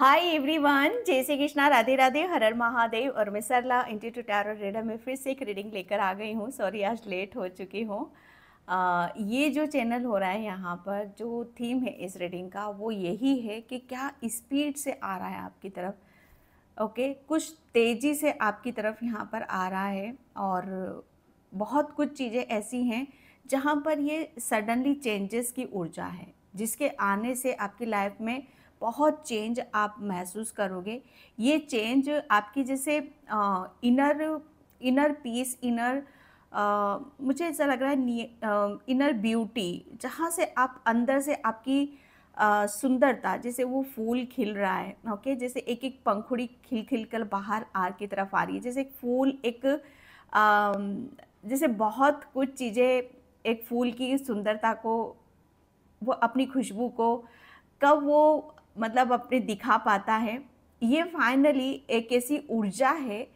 Hi everyone जय श्री कृष्णा राधे राधे हर हर महादेव और मैं सरला इंटीट्यूट टैरो रेडर में फिर से एक रीडिंग लेकर आ गई हूँ सॉरी आज लेट हो चुकी हूँ ये जो चैनल हो रहा है यहाँ पर जो थीम है इस रीडिंग का वो यही है कि क्या स्पीड से आ रहा है आपकी तरफ ओके कुछ तेज़ी से आपकी तरफ यहाँ पर आ रहा है और बहुत कुछ चीज़ें ऐसी हैं जहाँ पर ये सडनली चेंजेस की ऊर्जा है जिसके आने से आपकी लाइफ में बहुत चेंज आप महसूस करोगे ये चेंज आपकी जैसे इनर इनर पीस इनर आ, मुझे ऐसा लग रहा है इनर ब्यूटी जहाँ से आप अंदर से आपकी सुंदरता जैसे वो फूल खिल रहा है ओके जैसे एक एक पंखुड़ी खिल खिल कर बाहर आर की तरफ आ रही है जैसे एक फूल एक आ, जैसे बहुत कुछ चीज़ें एक फूल की सुंदरता को वो अपनी खुशबू को कब वो मतलब अपने दिखा पाता है ये फाइनली एक ऐसी ऊर्जा है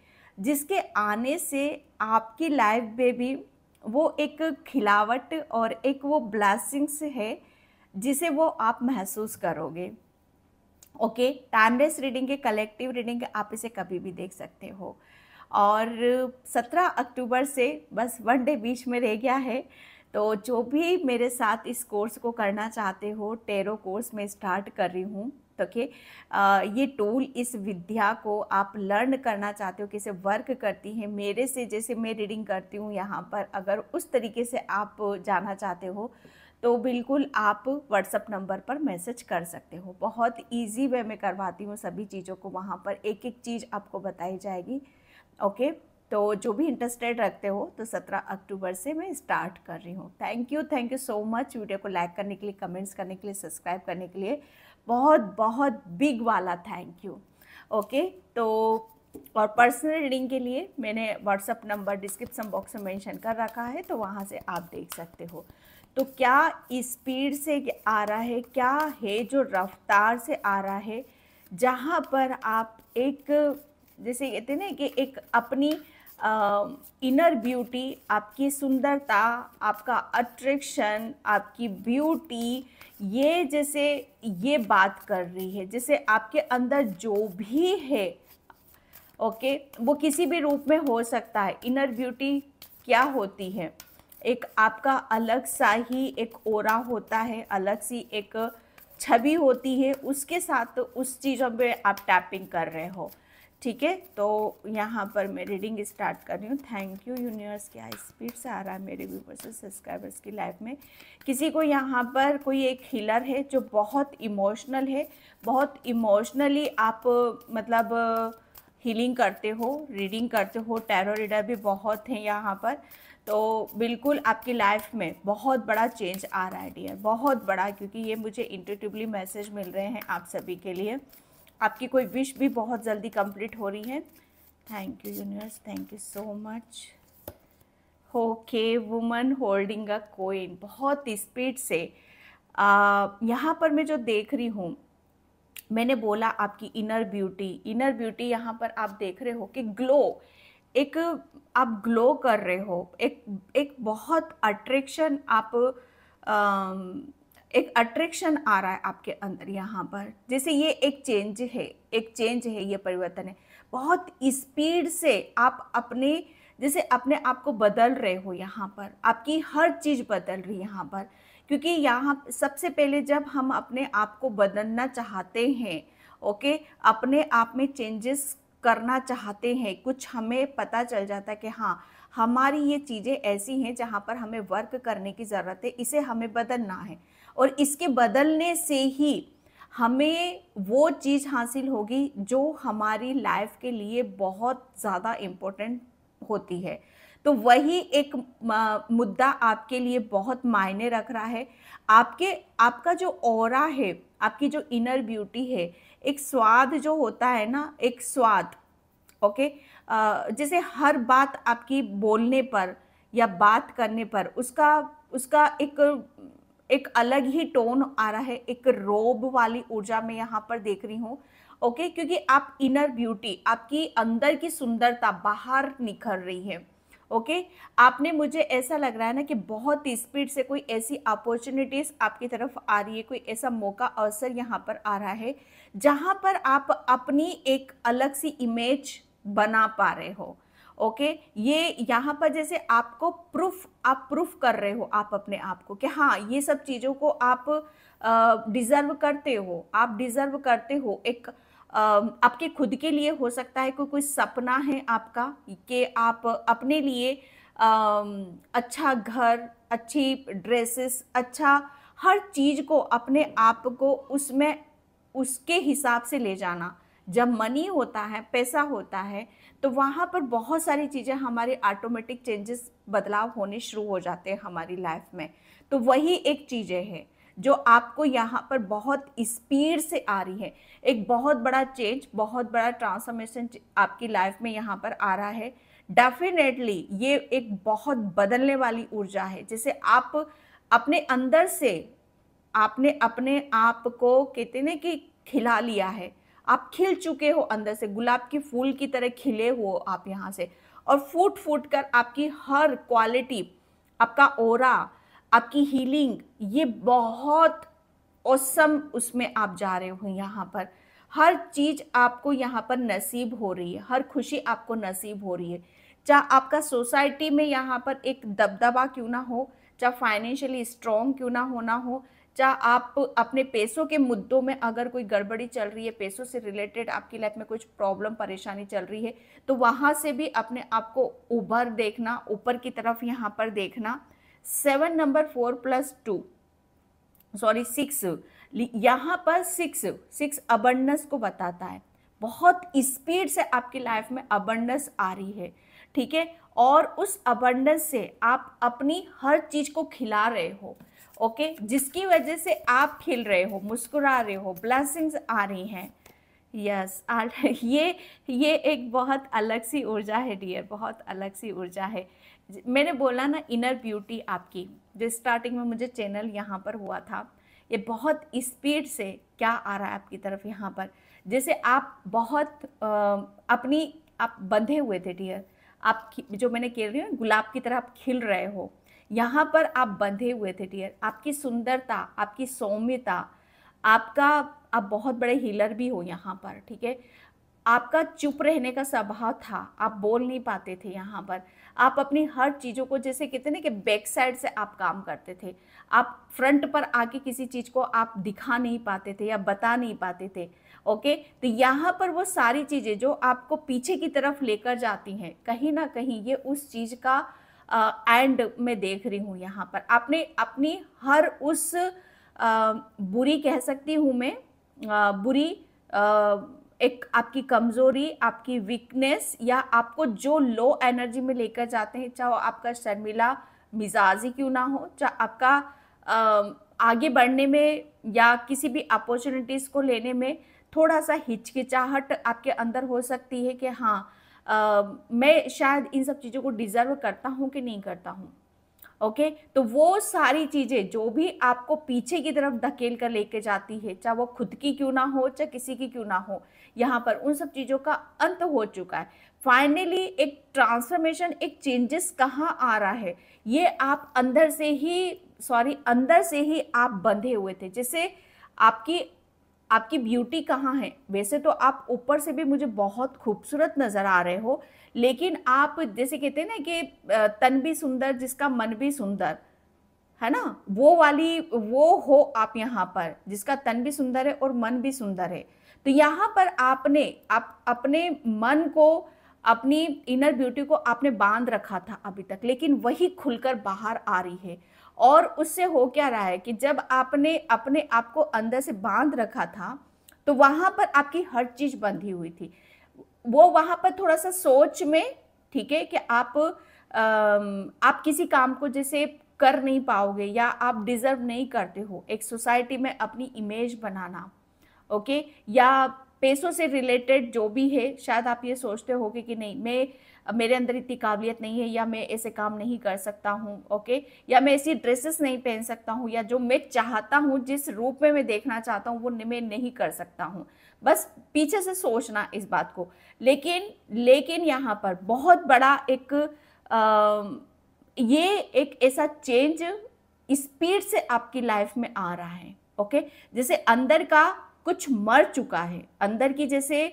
जिसके आने से आपकी लाइफ में भी वो एक खिलावट और एक वो ब्लैसिंग्स है जिसे वो आप महसूस करोगे ओके टाइमलेस रीडिंग के कलेक्टिव रीडिंग आप इसे कभी भी देख सकते हो और 17 अक्टूबर से बस वन डे बीच में रह गया है तो जो भी मेरे साथ इस कोर्स को करना चाहते हो टेरो कोर्स मैं स्टार्ट कर रही हूँ तो के ये टूल इस विद्या को आप लर्न करना चाहते हो कैसे वर्क करती है मेरे से जैसे मैं रीडिंग करती हूँ यहाँ पर अगर उस तरीके से आप जाना चाहते हो तो बिल्कुल आप व्हाट्सअप नंबर पर मैसेज कर सकते हो बहुत इजी वे में करवाती हूँ सभी चीज़ों को वहाँ पर एक एक चीज़ आपको बताई जाएगी ओके तो जो भी इंटरेस्टेड रखते हो तो 17 अक्टूबर से मैं स्टार्ट कर रही हूँ thank you thank you so much video को लाइक करने के लिए कमेंट्स करने के लिए सब्सक्राइब करने के लिए बहुत बहुत बिग वाला थैंक यू ओके तो और पर्सनल रीडिंग के लिए मैंने व्हाट्सअप नंबर डिस्क्रिप्शन बॉक्स में मेंशन कर रखा है तो वहाँ से आप देख सकते हो तो क्या स्पीड से आ रहा है क्या है जो रफ्तार से आ रहा है जहाँ पर आप एक जैसे कहते हैं ना कि एक अपनी इनर ब्यूटी आपकी सुंदरता आपका अट्रैक्शन आपकी ब्यूटी ये जैसे ये बात कर रही है जैसे आपके अंदर जो भी है ओके okay, वो किसी भी रूप में हो सकता है इनर ब्यूटी क्या होती है एक आपका अलग सा ही एक ओरा होता है अलग सी एक छवि होती है उसके साथ उस चीज़ों पे आप टैपिंग कर रहे हो ठीक है तो यहाँ पर मैं रीडिंग स्टार्ट कर रही हूँ थैंक यू यूनिवर्स के हाई स्पीड से आ रहा है मेरे व्यूवर्स और सब्सक्राइबर्स की लाइफ में किसी को यहाँ पर कोई एक हीलर है जो बहुत इमोशनल है बहुत इमोशनली आप मतलब हीलिंग करते हो रीडिंग करते हो टैरो रीडर भी बहुत हैं यहाँ पर तो बिल्कुल आपकी लाइफ में बहुत बड़ा चेंज आ रहा है डियर बहुत बड़ा क्योंकि ये मुझे इंटरटिवली मैसेज मिल रहे हैं आप सभी के लिए आपकी कोई विश भी बहुत जल्दी कंप्लीट हो रही है thank you universe thank you so much okay woman holding a coin बहुत स्पीड से यहाँ पर मैं जो देख रही हूँ मैंने बोला आपकी इनर ब्यूटी इनर ब्यूटी यहाँ पर आप देख रहे हो कि ग्लो एक आप ग्लो कर रहे हो एक एक बहुत अट्रैक्शन आप एक अट्रैक्शन आ रहा है आपके अंदर यहाँ पर जैसे ये एक चेंज है एक चेंज है ये परिवर्तन है बहुत स्पीड से आप अपने जैसे अपने आप को बदल रहे हो यहाँ पर आपकी हर चीज़ बदल रही है यहाँ पर क्योंकि यहाँ सबसे पहले जब हम अपने आप को बदलना चाहते हैं ओके अपने आप में चेंजेस करना चाहते हैं कुछ हमें पता चल जाता है कि हाँ हमारी ये चीज़ें ऐसी हैं जहाँ पर हमें वर्क करने की ज़रूरत है इसे हमें बदलना है और इसके बदलने से ही हमें वो चीज़ हासिल होगी जो हमारी लाइफ के लिए बहुत ज़्यादा इम्पोर्टेंट होती है तो वही एक मुद्दा आपके लिए बहुत मायने रख रहा है आपके आपका जो और है आपकी जो इनर ब्यूटी है एक स्वाद जो होता है ना एक स्वाद ओके जैसे हर बात आपकी बोलने पर या बात करने पर उसका उसका एक एक अलग ही टोन आ रहा है एक रोब वाली ऊर्जा में यहाँ पर देख रही हूँ ओके क्योंकि आप इनर ब्यूटी आपकी अंदर की सुंदरता बाहर निखर रही है ओके okay? आपने मुझे ऐसा लग रहा है ना कि बहुत ही स्पीड से कोई ऐसी अपॉर्चुनिटीज़ आपकी तरफ आ रही है कोई ऐसा मौका अवसर यहाँ पर आ रहा है जहाँ पर आप अपनी एक अलग सी इमेज बना पा रहे हो ओके ये यहाँ पर जैसे आपको प्रूफ आप प्रूफ कर रहे हो आप अपने आप को कि हाँ ये सब चीज़ों को आप डिज़र्व करते हो आप डिज़र्व करते हो एक आपके खुद के लिए हो सकता है कोई कोई सपना है आपका कि आप अपने लिए अच्छा घर अच्छी ड्रेसेस अच्छा हर चीज़ को अपने आप को उसमें उसके हिसाब से ले जाना जब मनी होता है पैसा होता है तो वहाँ पर बहुत सारी चीज़ें हमारे ऑटोमेटिक चेंजेस बदलाव होने शुरू हो जाते हैं हमारी लाइफ में तो वही एक चीज़ें हैं जो आपको यहाँ पर बहुत स्पीड से आ रही है एक बहुत बड़ा चेंज बहुत बड़ा ट्रांसफॉर्मेशन आपकी लाइफ में यहाँ पर आ रहा है डेफिनेटली ये एक बहुत बदलने वाली ऊर्जा है जिसे आप अपने अंदर से आपने अपने आप को कहते ना कि खिला लिया है आप खिल चुके हो अंदर से गुलाब के फूल की तरह खिले हो आप यहाँ से और फूट फूट कर आपकी हर क्वालिटी आपका ओरा आपकी हीलिंग ये बहुत औसम उसमें आप जा रहे हो यहाँ पर हर चीज़ आपको यहाँ पर नसीब हो रही है हर खुशी आपको नसीब हो रही है चाहे आपका सोसाइटी में यहाँ पर एक दबदबा क्यों ना हो चाहे फाइनेंशियली स्ट्रॉन्ग क्यों ना होना हो चाहे आप अपने पैसों के मुद्दों में अगर कोई गड़बड़ी चल रही है पैसों से रिलेटेड आपकी लाइफ में कुछ प्रॉब्लम परेशानी चल रही है तो वहाँ से भी अपने आप को उभर देखना ऊपर की तरफ यहाँ पर देखना seven number four plus two sorry six यहाँ पर सिक्स सिक्स अबंडस को बताता है बहुत स्पीड से आपकी लाइफ में अबंडस आ रही है ठीक है और उस अबंडस से आप अपनी हर चीज़ को खिला रहे हो ओके जिसकी वजह से आप खिल रहे हो मुस्कुरा रहे हो ब्लैसिंग्स आ रही हैं यस yes, ये ये एक बहुत अलग सी ऊर्जा है डियर बहुत अलग सी ऊर्जा है मैंने बोला ना इनर ब्यूटी आपकी जो स्टार्टिंग में मुझे चैनल यहाँ पर हुआ था ये बहुत स्पीड से क्या आ रहा है आपकी तरफ यहाँ पर जैसे आप बहुत आ, अपनी आप बंधे हुए थे डियर आप जो मैंने कह रही हूँ गुलाब की तरह आप खिल रहे हो यहाँ पर आप बंधे हुए थे डियर आपकी सुंदरता आपकी सौम्यता आपका आप बहुत बड़े हीलर भी हो यहाँ पर ठीक है आपका चुप रहने का स्वभाव था आप बोल नहीं पाते थे यहाँ पर आप अपनी हर चीज़ों को जैसे कहते ना कि बैक साइड से आप काम करते थे आप फ्रंट पर आके किसी चीज़ को आप दिखा नहीं पाते थे या बता नहीं पाते थे ओके तो यहाँ पर वो सारी चीज़ें जो आपको पीछे की तरफ लेकर जाती हैं कहीं ना कहीं ये उस चीज़ का एंड मैं देख रही हूँ यहाँ पर आपने अपनी हर उस बुरी कह सकती हूँ मैं बुरी एक आपकी कमज़ोरी आपकी वीकनेस या आपको जो लो एनर्जी में लेकर जाते हैं चाहे वो आपका शर्मिला मिजाज ही क्यों ना हो चाहे आपका आगे बढ़ने में या किसी भी अपॉर्चुनिटीज़ को लेने में थोड़ा सा हिचकिचाहट आपके अंदर हो सकती है कि हाँ मैं शायद इन सब चीज़ों को डिज़र्व करता हूँ कि नहीं करता हूँ ओके okay? तो वो सारी चीज़ें जो भी आपको पीछे की तरफ धकेल कर लेके जाती है चाहे वो खुद की क्यों ना हो चाहे किसी की क्यों ना हो यहाँ पर उन सब चीज़ों का अंत हो चुका है फाइनली एक ट्रांसफॉर्मेशन एक चेंजेस कहाँ आ रहा है ये आप अंदर से ही सॉरी अंदर से ही आप बंधे हुए थे जिसे आपकी आपकी ब्यूटी कहाँ है वैसे तो आप ऊपर से भी मुझे बहुत खूबसूरत नज़र आ रहे हो लेकिन आप जैसे कहते हैं ना कि तन भी सुंदर जिसका मन भी सुंदर है ना वो वाली वो हो आप यहाँ पर जिसका तन भी सुंदर है और मन भी सुंदर है तो यहाँ पर आपने आप अपने मन को अपनी इनर ब्यूटी को आपने बांध रखा था अभी तक लेकिन वही खुलकर बाहर आ रही है और उससे हो क्या रहा है कि जब आपने अपने आप को अंदर से बांध रखा था तो वहां पर आपकी हर चीज़ बंधी हुई थी वो वहां पर थोड़ा सा सोच में ठीक है कि आप आप किसी काम को जैसे कर नहीं पाओगे या आप डिज़र्व नहीं करते हो एक सोसाइटी में अपनी इमेज बनाना ओके या पैसों से रिलेटेड जो भी है शायद आप ये सोचते हो कि नहीं मैं मेरे अंदर इतनी काबिलियत नहीं है या मैं ऐसे काम नहीं कर सकता हूँ ओके या मैं ऐसी ड्रेसेस नहीं पहन सकता हूँ या जो मैं चाहता हूँ जिस रूप में मैं देखना चाहता हूँ वो मैं नहीं कर सकता हूँ बस पीछे से सोचना इस बात को लेकिन लेकिन यहाँ पर बहुत बड़ा एक आ, ये एक ऐसा चेंज स्पीड से आपकी लाइफ में आ रहा है ओके जैसे अंदर का कुछ मर चुका है अंदर की जैसे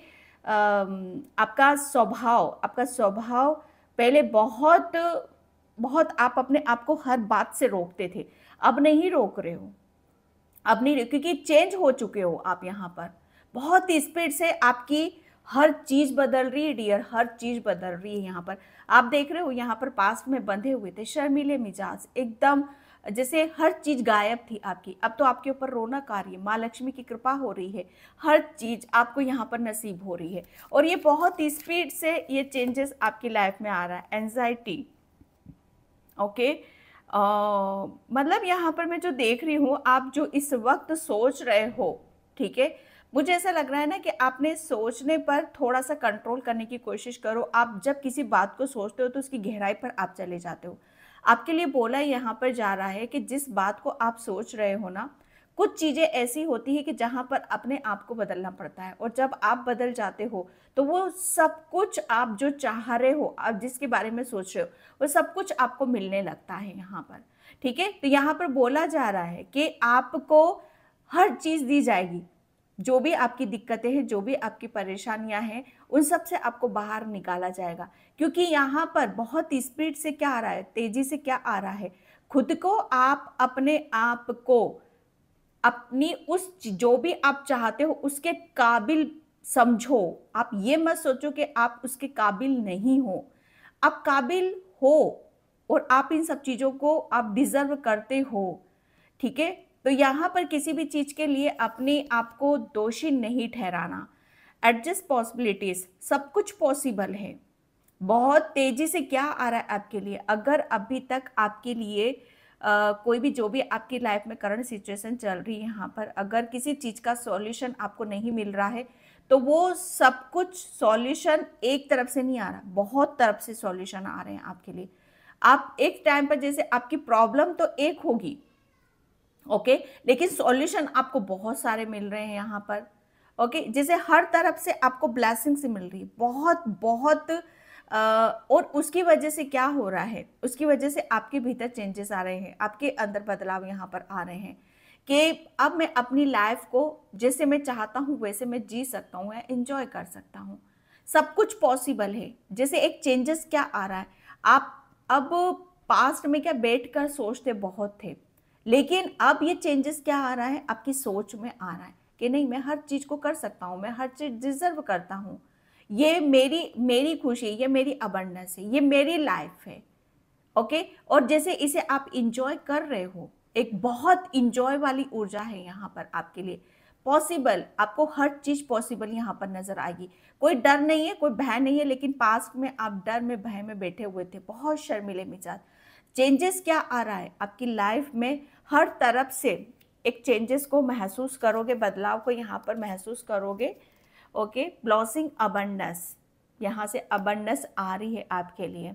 आपका स्वभाव आपका स्वभाव पहले बहुत बहुत आप अपने आप को हर बात से रोकते थे अब नहीं रोक रहे हो अब नहीं क्योंकि चेंज हो चुके हो आप यहाँ पर बहुत स्पीड से आपकी हर चीज़ बदल रही है डियर हर चीज़ बदल रही है यहाँ पर आप देख रहे हो यहाँ पर पास्ट में बंधे हुए थे शर्मीले मिजाज एकदम जैसे हर चीज़ गायब थी आपकी अब तो आपके ऊपर रौनक आ रही है माँ लक्ष्मी की कृपा हो रही है हर चीज़ आपको यहाँ पर नसीब हो रही है और ये बहुत ही स्पीड से ये चेंजेस आपकी लाइफ में आ रहा है एनजाइटी ओके मतलब यहाँ पर मैं जो देख रही हूँ आप जो इस वक्त सोच रहे हो ठीक है मुझे ऐसा लग रहा है ना कि आपने सोचने पर थोड़ा सा कंट्रोल करने की कोशिश करो आप जब किसी बात को सोचते हो तो उसकी गहराई पर आप चले जाते हो आपके लिए बोला यहाँ पर जा रहा है कि जिस बात को आप सोच रहे हो ना कुछ चीज़ें ऐसी होती है कि जहाँ पर अपने आप को बदलना पड़ता है और जब आप बदल जाते हो तो वो सब कुछ आप जो चाह रहे हो आप जिसके बारे में सोच रहे हो वो सब कुछ आपको मिलने लगता है यहाँ पर ठीक है तो यहाँ पर बोला जा रहा है कि आपको हर चीज़ दी जाएगी जो भी आपकी दिक्कतें हैं जो भी आपकी परेशानियां हैं उन सब से आपको बाहर निकाला जाएगा क्योंकि यहाँ पर बहुत स्पीड से क्या आ रहा है तेजी से क्या आ रहा है खुद को आप अपने आप को अपनी उस जो भी आप चाहते हो उसके काबिल समझो आप ये मत सोचो कि आप उसके काबिल नहीं हो आप काबिल हो और आप इन सब चीज़ों को आप डिज़र्व करते हो ठीक है तो यहाँ पर किसी भी चीज़ के लिए अपने आप को दोषी नहीं ठहराना एडजस्ट पॉसिबिलिटीज़ सब कुछ पॉसिबल है बहुत तेज़ी से क्या आ रहा है आपके लिए अगर अभी तक आपके लिए Uh, कोई भी जो भी आपकी लाइफ में करंट सिचुएशन चल रही है यहाँ पर अगर किसी चीज़ का सॉल्यूशन आपको नहीं मिल रहा है तो वो सब कुछ सॉल्यूशन एक तरफ से नहीं आ रहा बहुत तरफ से सॉल्यूशन आ रहे हैं आपके लिए आप एक टाइम पर जैसे आपकी प्रॉब्लम तो एक होगी ओके लेकिन सॉल्यूशन आपको बहुत सारे मिल रहे हैं यहाँ पर ओके जैसे हर तरफ से आपको ब्लैसिंग से मिल रही है बहुत बहुत आ, और उसकी वजह से क्या हो रहा है उसकी वजह से आपके भीतर चेंजेस आ रहे हैं आपके अंदर बदलाव यहाँ पर आ रहे हैं कि अब मैं अपनी लाइफ को जैसे मैं चाहता हूँ वैसे मैं जी सकता हूँ या इन्जॉय कर सकता हूँ सब कुछ पॉसिबल है जैसे एक चेंजेस क्या आ रहा है आप अब पास्ट में क्या बैठ कर सोचते बहुत थे लेकिन अब ये चेंजेस क्या आ रहा है आपकी सोच में आ रहा है कि नहीं मैं हर चीज़ को कर सकता हूँ मैं हर चीज़ डिजर्व करता हूँ ये मेरी मेरी खुशी ये मेरी अबंडस है ये मेरी लाइफ है ओके और जैसे इसे आप इंजॉय कर रहे हो एक बहुत इंजॉय वाली ऊर्जा है यहाँ पर आपके लिए पॉसिबल आपको हर चीज़ पॉसिबल यहाँ पर नज़र आएगी कोई डर नहीं है कोई भय नहीं है लेकिन पास्ट में आप डर में भय में बैठे हुए थे बहुत शर्मिले मिजाज चेंजेस क्या आ रहा है आपकी लाइफ में हर तरफ से एक चेंजेस को महसूस करोगे बदलाव को यहाँ पर महसूस करोगे ओके ब्लॉसिंग अबंडस यहाँ से अबंडस आ रही है आपके लिए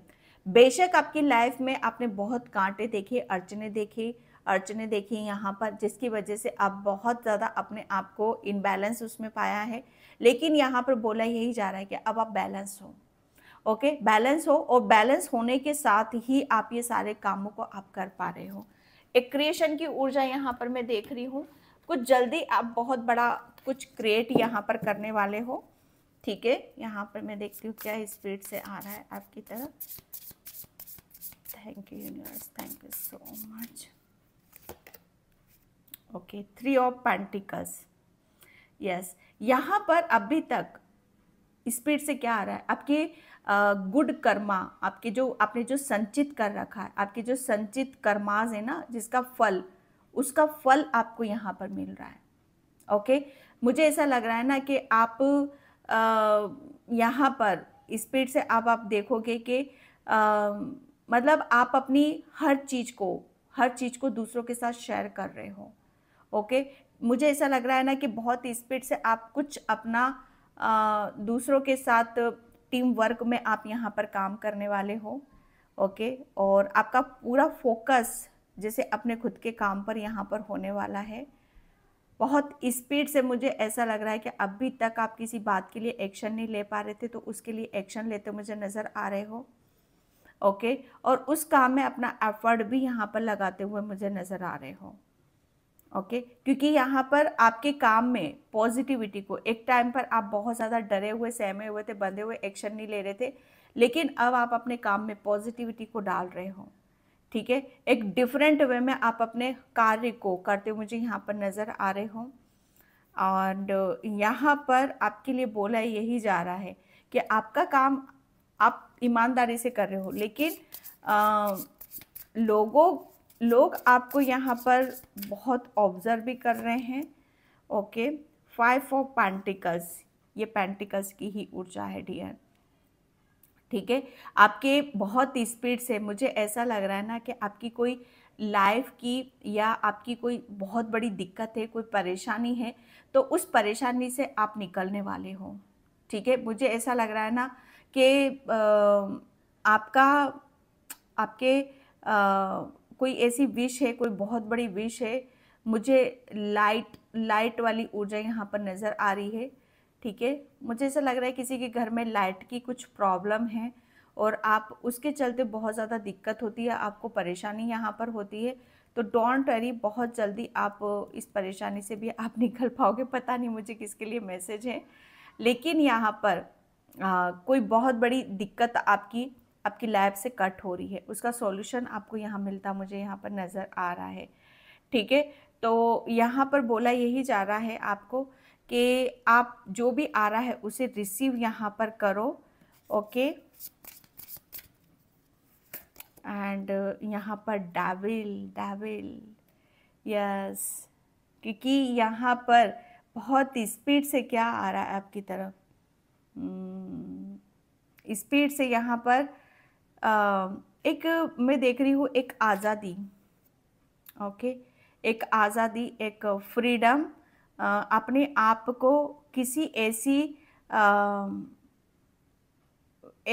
बेशक आपकी लाइफ में आपने बहुत कांटे देखे अड़चने देखी अड़चने देखी यहाँ पर जिसकी वजह से आप बहुत ज़्यादा अपने आप को इनबैलेंस उसमें पाया है लेकिन यहाँ पर बोला यही जा रहा है कि अब आप बैलेंस हो ओके बैलेंस हो और बैलेंस होने के साथ ही आप ये सारे कामों को आप कर पा रहे हो एक क्रिएशन की ऊर्जा यहाँ पर मैं देख रही हूँ कुछ जल्दी आप बहुत बड़ा कुछ क्रिएट यहाँ पर करने वाले हो ठीक है यहाँ पर मैं देखती हूँ क्या स्पीड से आ रहा है आपकी तरफ thank you universe thank you so much okay three of pentacles yes यहाँ पर अभी तक स्पीड से क्या आ रहा है आपकी गुड कर्मा आपके जो आपने जो संचित कर रखा है आपके जो संचित कर्माज है ना जिसका फल उसका फल आपको यहाँ पर मिल रहा है ओके मुझे ऐसा लग रहा है ना कि आप यहाँ पर स्पीड से आप आप देखोगे कि मतलब आप अपनी हर चीज़ को हर चीज़ को दूसरों के साथ शेयर कर रहे हो ओके मुझे ऐसा लग रहा है ना कि बहुत स्पीड से आप कुछ अपना आ, दूसरों के साथ टीम वर्क में आप यहाँ पर काम करने वाले हो ओके और आपका पूरा फोकस जैसे अपने खुद के काम पर यहाँ पर होने वाला है बहुत स्पीड से मुझे ऐसा लग रहा है कि अभी तक आप किसी बात के लिए एक्शन नहीं ले पा रहे थे तो उसके लिए एक्शन लेते मुझे नज़र आ रहे हो ओके और उस काम में अपना एफर्ट भी यहाँ पर लगाते हुए मुझे नज़र आ रहे हो ओके क्योंकि यहाँ पर आपके काम में पॉजिटिविटी को एक टाइम पर आप बहुत ज़्यादा डरे हुए सहमे हुए थे बंधे हुए एक्शन नहीं ले रहे थे लेकिन अब आप अपने काम में पॉजिटिविटी को डाल रहे हो ठीक है एक डिफरेंट वे में आप अपने कार्य को करते मुझे यहाँ पर नज़र आ रहे हो और यहाँ पर आपके लिए बोला यही जा रहा है कि आपका काम आप ईमानदारी से कर रहे हो लेकिन आ, लोगों लोग आपको यहाँ पर बहुत ऑब्जर्व भी कर रहे हैं ओके फाइव फॉर पैंटिकल्स ये पैंटिकल्स की ही ऊर्जा है डियर ठीक है आपके बहुत स्पीड से मुझे ऐसा लग रहा है ना कि आपकी कोई लाइफ की या आपकी कोई बहुत बड़ी दिक्कत है कोई परेशानी है तो उस परेशानी से आप निकलने वाले हो ठीक है मुझे ऐसा लग रहा है ना कि आपका आपके आ, कोई ऐसी विश है कोई बहुत बड़ी विश है मुझे लाइट लाइट वाली ऊर्जा यहाँ पर नज़र आ रही है ठीक है मुझे ऐसा लग रहा है किसी के घर में लाइट की कुछ प्रॉब्लम है और आप उसके चलते बहुत ज़्यादा दिक्कत होती है आपको परेशानी यहाँ पर होती है तो डोंट वरी बहुत जल्दी आप इस परेशानी से भी आप निकल पाओगे पता नहीं मुझे किसके लिए मैसेज है लेकिन यहाँ पर आ, कोई बहुत बड़ी दिक्कत आपकी आपकी लैब से कट हो रही है उसका सॉल्यूशन आपको यहाँ मिलता मुझे यहाँ पर नज़र आ रहा है ठीक है तो यहाँ पर बोला यही जा रहा है आपको कि आप जो भी आ रहा है उसे रिसीव यहाँ पर करो ओके एंड यहाँ पर डाविल डाविल यस क्योंकि यहाँ पर बहुत स्पीड से क्या आ रहा है आपकी तरफ स्पीड hmm, से यहाँ पर एक मैं देख रही हूँ एक आज़ादी ओके एक आज़ादी एक फ्रीडम अपने आप को किसी ऐसी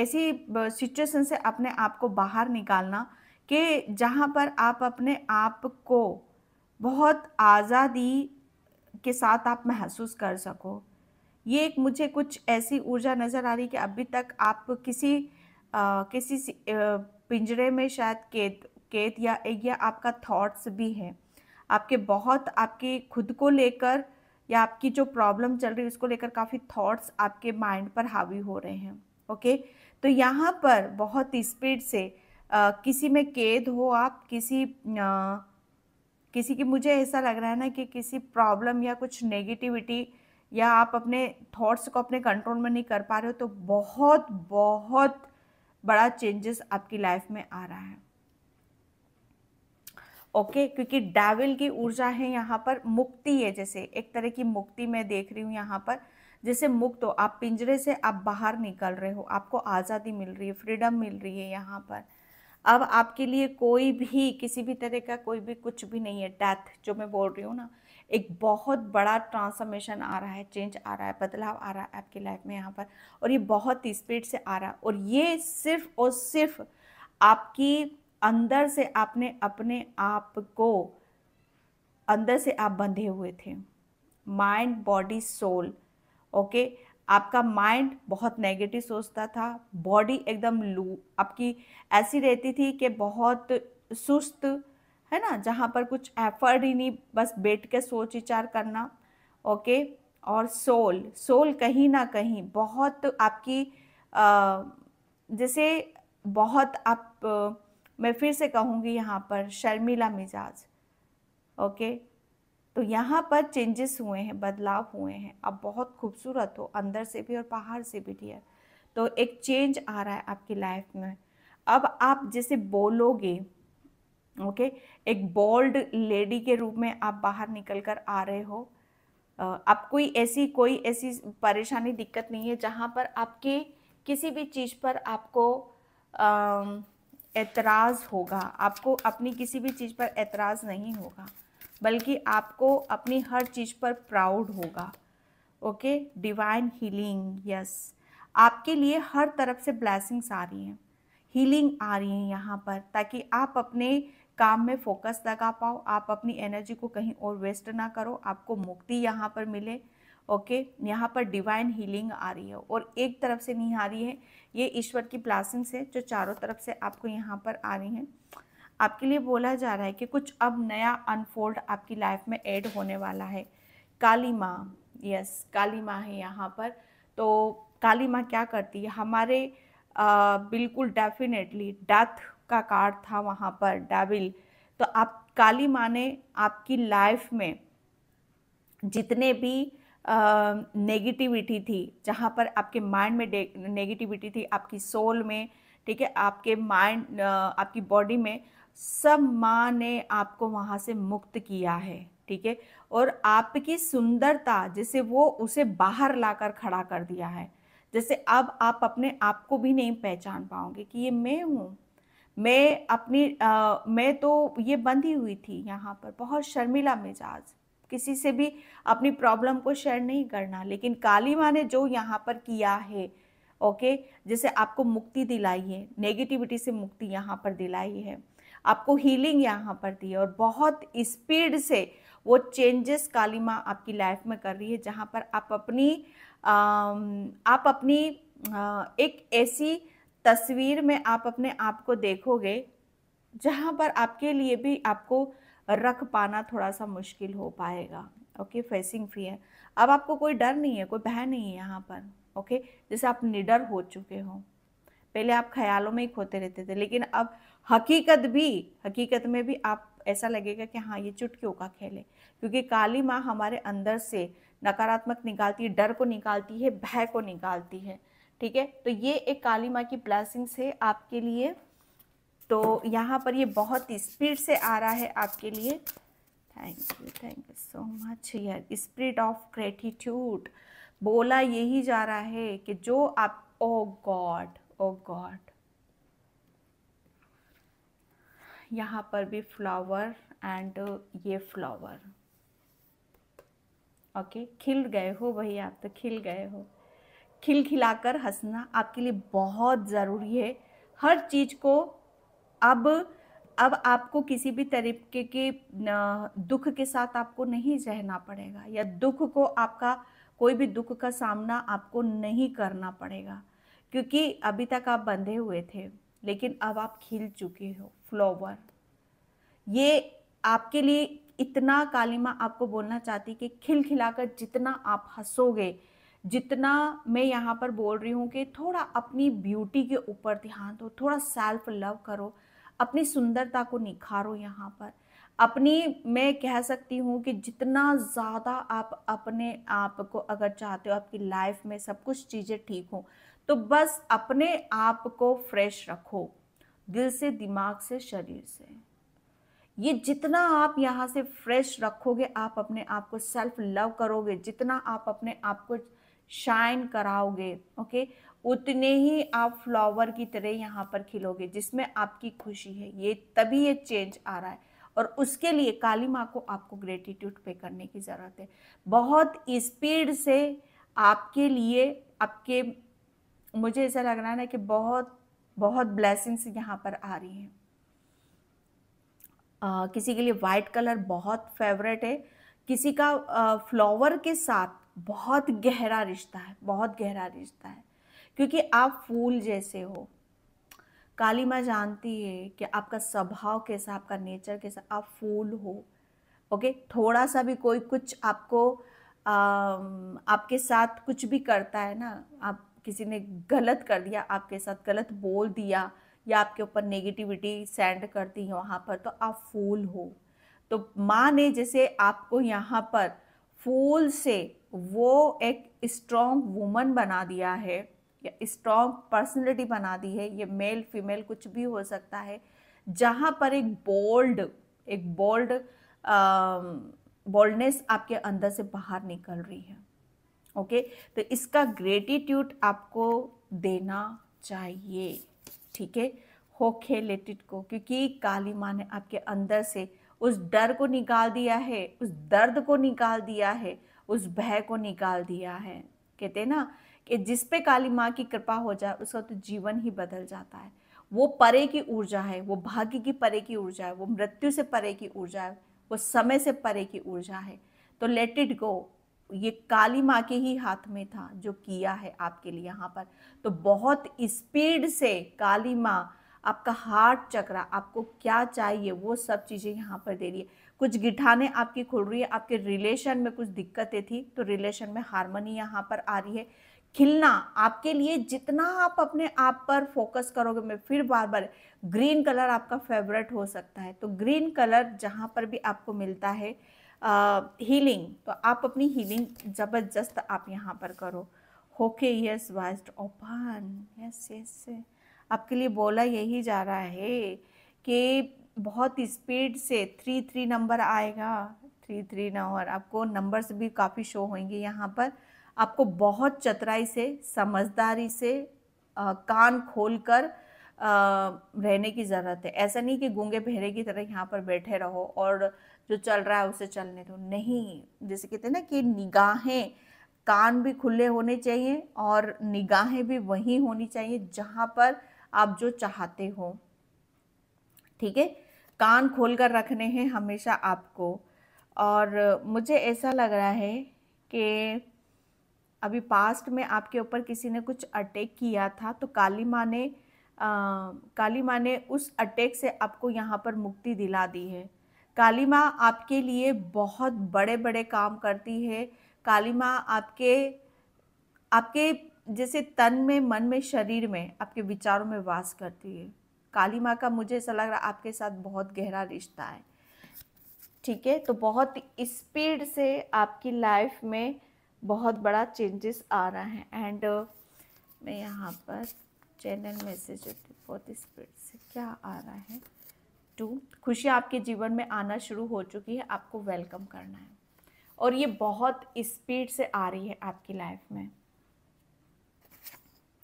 ऐसी सिचुएशन से अपने आप को बाहर निकालना कि जहाँ पर आप अपने आप को बहुत आज़ादी के साथ आप महसूस कर सको ये एक मुझे कुछ ऐसी ऊर्जा नज़र आ रही कि अभी तक आप किसी किसी पिंजरे में शायद कैद कैद या एक या आपका थॉट्स भी है आपके बहुत आपके खुद को लेकर या आपकी जो प्रॉब्लम चल रही है उसको लेकर काफ़ी थॉट्स आपके माइंड पर हावी हो रहे हैं ओके तो यहाँ पर बहुत स्पीड से आ, किसी में कैद हो आप किसी आ, किसी की मुझे ऐसा लग रहा है ना कि किसी प्रॉब्लम या कुछ नेगेटिविटी या आप अपने थॉट्स को अपने कंट्रोल में नहीं कर पा रहे हो तो बहुत बहुत बड़ा चेंजेस आपकी लाइफ में आ रहा है ओके okay, क्योंकि डाविल की ऊर्जा है यहाँ पर मुक्ति है जैसे एक तरह की मुक्ति मैं देख रही हूँ यहाँ पर जैसे मुक्त हो आप पिंजरे से आप बाहर निकल रहे हो आपको आज़ादी मिल रही है फ्रीडम मिल रही है यहाँ पर अब आपके लिए कोई भी किसी भी तरह का कोई भी कुछ भी नहीं है डेथ जो मैं बोल रही हूँ ना एक बहुत बड़ा ट्रांसफॉर्मेशन आ रहा है चेंज आ रहा है बदलाव आ रहा है आपकी लाइफ में यहाँ पर और ये बहुत ही स्पीड से आ रहा है और ये सिर्फ और सिर्फ आपकी अंदर से आपने अपने आप को अंदर से आप बंधे हुए थे माइंड बॉडी सोल ओके आपका माइंड बहुत नेगेटिव सोचता था बॉडी एकदम लू आपकी ऐसी रहती थी कि बहुत सुस्त है ना जहाँ पर कुछ एफर्ट ही नहीं बस बैठ के सोच विचार करना ओके और सोल सोल कहीं ना कहीं बहुत आपकी जैसे बहुत आप मैं फिर से कहूँगी यहाँ पर शर्मिला मिजाज ओके तो यहाँ पर चेंजेस हुए हैं बदलाव हुए हैं आप बहुत खूबसूरत हो अंदर से भी और बाहर से भी डियर तो एक चेंज आ रहा है आपकी लाइफ में अब आप जैसे बोलोगे ओके एक बोल्ड लेडी के रूप में आप बाहर निकल कर आ रहे हो आप कोई ऐसी कोई ऐसी परेशानी दिक्कत नहीं है जहाँ पर आपके किसी भी चीज़ पर आपको एतराज़ होगा आपको अपनी किसी भी चीज़ पर एतराज़ नहीं होगा बल्कि आपको अपनी हर चीज़ पर प्राउड होगा ओके डिवाइन हीलिंग यस आपके लिए हर तरफ से ब्लैसिंग्स आ रही हैं हीलिंग आ रही है यहाँ पर ताकि आप अपने काम में फोकस लगा पाओ आप अपनी एनर्जी को कहीं और वेस्ट ना करो आपको मुक्ति यहाँ पर मिले ओके okay, यहाँ पर डिवाइन हीलिंग आ रही है और एक तरफ से नहीं आ रही है ये ईश्वर की ब्लासिंग्स है जो चारों तरफ से आपको यहाँ पर आ रही हैं आपके लिए बोला जा रहा है कि कुछ अब नया अनफोल्ड आपकी लाइफ में ऐड होने वाला है काली माँ यस काली माँ है यहाँ पर तो काली माँ क्या करती है हमारे आ, बिल्कुल डेफिनेटली डेथ का कार्ड था वहाँ पर डेविल तो आप काली माँ ने आपकी लाइफ में जितने भी नेगेटिविटी थी जहाँ पर आपके माइंड में नेगेटिविटी थी आपकी सोल में ठीक है आपके माइंड आपकी बॉडी में सब माँ ने आपको वहाँ से मुक्त किया है ठीक है और आपकी सुंदरता जैसे वो उसे बाहर लाकर खड़ा कर दिया है जैसे अब आप अपने आप को भी नहीं पहचान पाओगे कि ये मैं हूँ मैं अपनी आ, मैं तो ये बंधी हुई थी यहाँ पर बहुत शर्मिला मिजाज किसी से भी अपनी प्रॉब्लम को शेयर नहीं करना लेकिन काली माँ ने जो यहाँ पर किया है ओके जैसे आपको मुक्ति दिलाई है नेगेटिविटी से मुक्ति यहाँ पर दिलाई है आपको हीलिंग यहाँ पर दी है और बहुत स्पीड से वो चेंजेस काली माँ आपकी लाइफ में कर रही है जहाँ पर आप अपनी आ, आप अपनी आ, एक ऐसी तस्वीर में आप अपने आप को देखोगे जहाँ पर आपके लिए भी आपको रख पाना थोड़ा सा मुश्किल हो पाएगा ओके फेसिंग फी है अब आपको कोई डर नहीं है कोई भय नहीं है यहाँ पर ओके जैसे आप निडर हो चुके हो पहले आप ख्यालों में ही खोते रहते थे लेकिन अब हकीकत भी हकीकत में भी आप ऐसा लगेगा कि हाँ ये चुटकियों का खेल है क्योंकि काली माँ हमारे अंदर से नकारात्मक निकालती है डर को निकालती है भय को निकालती है ठीक है तो ये एक काली माँ की ब्लैसिंग है आपके लिए तो यहाँ पर ये बहुत ही स्पीड से आ रहा है आपके लिए thank you thank you so much यार स्प्रिट ऑफ ग्रेटिट्यूड बोला यही जा रहा है कि जो आप ओ गॉड ओ गॉड यहाँ पर भी फ्लावर एंड ये फ्लावर ओके खिल गए हो भैया आप तो खिल गए हो खिलखिलाकर हंसना आपके लिए बहुत ज़रूरी है हर चीज़ को अब अब आपको किसी भी तरीके के दुख के साथ आपको नहीं सहना पड़ेगा या दुख को आपका कोई भी दुख का सामना आपको नहीं करना पड़ेगा क्योंकि अभी तक आप बंधे हुए थे लेकिन अब आप खिल चुके हो फ्लोवर ये आपके लिए इतना कालिमा आपको बोलना चाहती कि खिलखिलाकर जितना आप हंसोगे जितना मैं यहाँ पर बोल रही हूँ कि थोड़ा अपनी ब्यूटी के ऊपर ध्यान दो थोड़ा सेल्फ लव करो अपनी सुंदरता को निखारो यहाँ पर अपनी मैं कह सकती हूँ कि जितना ज़्यादा आप अपने आप को अगर चाहते हो आपकी लाइफ में सब कुछ चीज़ें ठीक हों तो बस अपने आप को फ्रेश रखो दिल से दिमाग से शरीर से ये जितना आप यहाँ से फ्रेश रखोगे आप अपने आप को सेल्फ लव करोगे जितना आप अपने आप को शाइन कराओगे ओके उतने ही आप फ्लावर की तरह यहाँ पर खिलोगे जिसमें आपकी खुशी है ये तभी ये चेंज आ रहा है और उसके लिए काली माँ को आपको ग्रेटिट्यूड पे करने की ज़रूरत है बहुत स्पीड से आपके लिए आपके मुझे ऐसा लग रहा है ना कि बहुत बहुत ब्लेसिंग्स यहाँ पर आ रही हैं किसी के लिए वाइट कलर बहुत फेवरेट है किसी का फ्लावर के साथ बहुत गहरा रिश्ता है बहुत गहरा रिश्ता है क्योंकि आप फूल जैसे हो काली माँ जानती है कि आपका स्वभाव कैसा आपका नेचर कैसा आप फूल हो ओके थोड़ा सा भी कोई कुछ आपको आ, आपके साथ कुछ भी करता है ना आप किसी ने गलत कर दिया आपके साथ गलत बोल दिया या आपके ऊपर नेगेटिविटी सेंड करती है वहाँ पर तो आप फूल हो तो माँ ने जैसे आपको यहाँ पर फूल से वो एक स्ट्रॉन्ग वूमन बना दिया है या स्ट्रॉन्ग पर्सनैलिटी बना दी है ये मेल फीमेल कुछ भी हो सकता है जहाँ पर एक बोल्ड एक बोल्ड बोल्डनेस आपके अंदर से बाहर निकल रही है ओके तो इसका ग्रेटिट्यूड आपको देना चाहिए ठीक है हो खेलेटेड को क्योंकि काली माँ ने आपके अंदर से उस डर को निकाल दिया है उस दर्द को निकाल दिया है उस भय को निकाल दिया है कहते ना कि जिस पे काली माँ की कृपा हो जाए उसका तो जीवन ही बदल जाता है वो परे की ऊर्जा है वो भाग्य की परे की ऊर्जा है वो मृत्यु से परे की ऊर्जा है वो समय से परे की ऊर्जा है तो लेट इट गो ये काली माँ के ही हाथ में था जो किया है आपके लिए यहाँ पर तो बहुत स्पीड से काली माँ आपका हार्ट चक्रा आपको क्या चाहिए वो सब चीज़ें यहाँ पर दे रही है कुछ गिठाने आपकी खुल रही है आपके रिलेशन में कुछ दिक्कतें थी तो रिलेशन में हारमोनी यहाँ पर आ रही है खिलना आपके लिए जितना आप अपने आप पर फोकस करोगे मैं फिर बार बार ग्रीन कलर आपका फेवरेट हो सकता है तो ग्रीन कलर जहाँ पर भी आपको मिलता है आ, हीलिंग तो आप अपनी हीलिंग ज़बरदस्त आप यहाँ पर करो होके yes vast open yes yes आपके लिए बोला यही जा रहा है कि बहुत स्पीड से थ्री थ्री नंबर आएगा थ्री थ्री नंबर आपको नंबर्स भी काफ़ी शो होंगे यहाँ पर आपको बहुत चतराई से समझदारी से आ, कान खोल कर आ, रहने की ज़रूरत है ऐसा नहीं कि गूंगे भेरे की तरह यहाँ पर बैठे रहो और जो चल रहा है उसे चलने दो नहीं जैसे कहते हैं ना कि निगाहें कान भी खुले होने चाहिए और निगाहें भी वहीं होनी चाहिए जहाँ पर आप जो चाहते हो ठीक है कान खोल कर रखने हैं हमेशा आपको और मुझे ऐसा लग रहा है कि अभी पास्ट में आपके ऊपर किसी ने कुछ अटैक किया था तो काली माँ ने आ, काली माँ ने उस अटैक से आपको यहाँ पर मुक्ति दिला दी है काली माँ आपके लिए बहुत बड़े बड़े काम करती है काली माँ आपके आपके जैसे तन में मन में शरीर में आपके विचारों में वास करती है काली माँ का मुझे ऐसा लग रहा आपके साथ बहुत गहरा रिश्ता है ठीक है तो बहुत स्पीड से आपकी लाइफ में बहुत बड़ा चेंजेस आ रहा है एंड मैं यहाँ पर चैनल मैसेज बहुत स्पीड से क्या आ रहा है टू खुशियाँ आपके जीवन में आना शुरू हो चुकी है आपको वेलकम करना है और ये बहुत स्पीड से आ रही है आपकी लाइफ में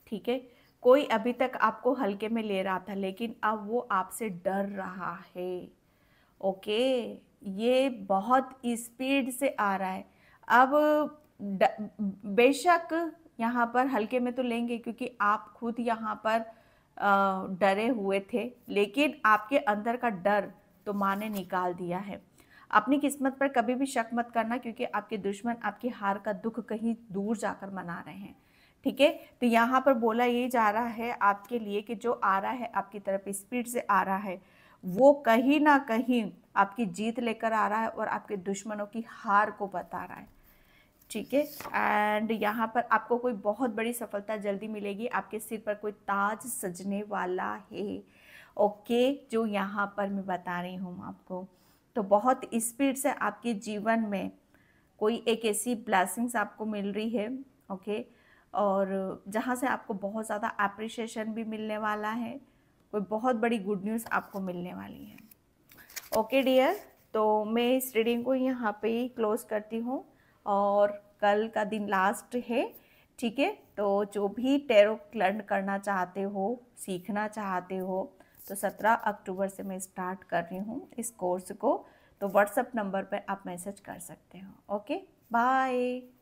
ठीक है कोई अभी तक आपको हल्के में ले रहा था लेकिन अब वो आपसे डर रहा है ओके ये बहुत स्पीड से आ रहा है अब बेशक यहाँ पर हल्के में तो लेंगे क्योंकि आप खुद यहाँ पर डरे हुए थे लेकिन आपके अंदर का डर तो माँ ने निकाल दिया है अपनी किस्मत पर कभी भी शक मत करना क्योंकि आपके दुश्मन आपकी हार का दुख कहीं दूर जाकर मना रहे हैं ठीक है तो यहाँ पर बोला ये जा रहा है आपके लिए कि जो आ रहा है आपकी तरफ स्पीड से आ रहा है वो कहीं ना कहीं आपकी जीत लेकर आ रहा है और आपके दुश्मनों की हार को बता रहा है ठीक है एंड यहाँ पर आपको कोई बहुत बड़ी सफलता जल्दी मिलेगी आपके सिर पर कोई ताज सजने वाला है ओके जो यहाँ पर मैं बता रही हूँ आपको तो बहुत स्पीड से आपके जीवन में कोई एक ऐसी ब्लैसिंग्स आपको मिल रही है ओके okay? और जहाँ से आपको बहुत ज़्यादा अप्रिशिएशन भी मिलने वाला है कोई बहुत बड़ी गुड न्यूज़ आपको मिलने वाली है ओके डियर तो मैं इस रीडिंग को यहाँ पे ही क्लोज करती हूँ और कल का दिन लास्ट है ठीक है तो जो भी टेरो लर्न करना चाहते हो सीखना चाहते हो तो 17 अक्टूबर से मैं स्टार्ट कर रही हूँ इस कोर्स को तो व्हाट्सअप नंबर पर आप मैसेज कर सकते हो ओके बाय